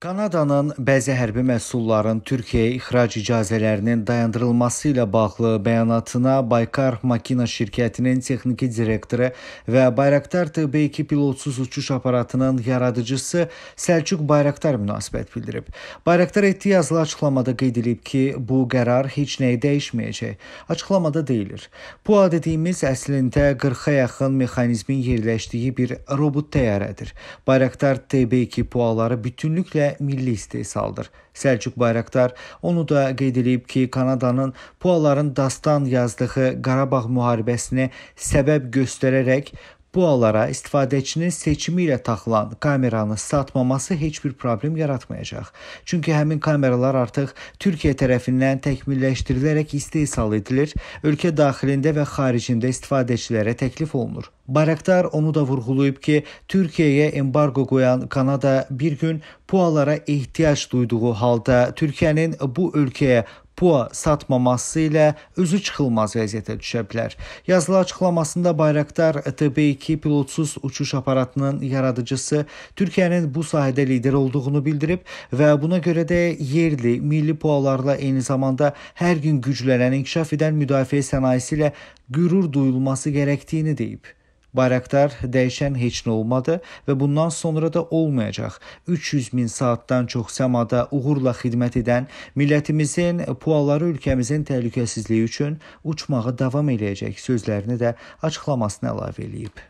Kanadanın bəzi hərbi məhsulların Türkiyəyə ixrac icazələrinin dayandırılması ilə bağlı bəyanatına Baykar Makina şirkətinin texniki direktoru və Bayraktar TB2 pilotsuz uçuş aparatının yaradıcısı Səlcuq Bayraktar münasibət bildirib. Bayraktar etdiyi yazılı açıqlamada qeyd edilib ki, bu qərar heç nəyi dəyişməyəcək. Açıqlamada deyilir: "PUA dediyimiz əslində 40-a yaxın mexanizmin yerləşdiyi bir robot təyyarədir. Bayraktar TB2 PUA-ları bütünlüklə və milli istehsaldır. Səlcuq Bayraqdar onu da qeyd edib ki, Kanadanın Puaların Dastan yazdığı Qarabağ müharibəsini səbəb göstərərək Bu onlara istifadəçinin seçimi ilə taxılan kameranı satmaması heç bir problem yaratmayacaq. Çünki həmin kameralar artıq Türkiyə tərəfindən təkmilləşdirilərək istehsal edilir, ölkə daxilində və xaricində istifadəçilərə təklif olunur. Bayraktar onu da vurğulayıb ki, Türkiyəyə embargo qoyan Kanada bir gün PUA-lara ehtiyac duyduğu halda Türkiyənin bu ölkəyə PUA satmaması ilə özü çıxılmaz vəziyyətə düşə bilər. Yazılı açıqlamasında Bayraktar TB2 pilotsuz uçuş aparatının yaradıcısı Türkiyənin bu sahədə lider olduğunu bildirib və buna görə də yerli, milli PUA-larla eyni zamanda hər gün güclənən, inkişaf edən müdafiə sənayesi ilə qürur duyulması gərəkdiyini deyib. Bayraqdar dəyişən heç nə olmadı və bundan sonra da olmayacaq. 300 min saatdan çox səmada uğurla xidmət edən millətimizin puaları ölkəmizin təhlükəsizliyi üçün uçmağı davam eləyəcək sözlərini də açıqlamasına əlavə eləyib.